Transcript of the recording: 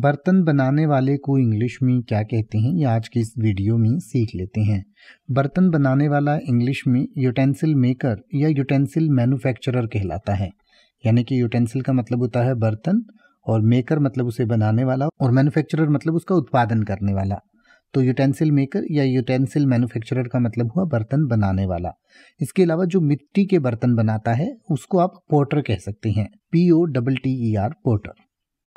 बर्तन बनाने वाले को इंग्लिश में क्या कहते हैं ये आज के इस वीडियो में सीख लेते हैं बर्तन बनाने वाला इंग्लिश में यूटेंसिल मेकर या यूटेंसिल मैन्युफैक्चरर कहलाता है यानी कि यूटेंसिल का मतलब होता है बर्तन और मेकर मतलब उसे बनाने वाला और मैन्युफैक्चरर मतलब उसका उत्पादन करने वाला तो यूटेंसिल मेकर या यूटेंसिल मैन्युफैक्चरर का मतलब हुआ बर्तन बनाने वाला इसके अलावा जो मिट्टी के बर्तन बनाता है उसको आप पोटर कह सकते हैं P O double T E R Potter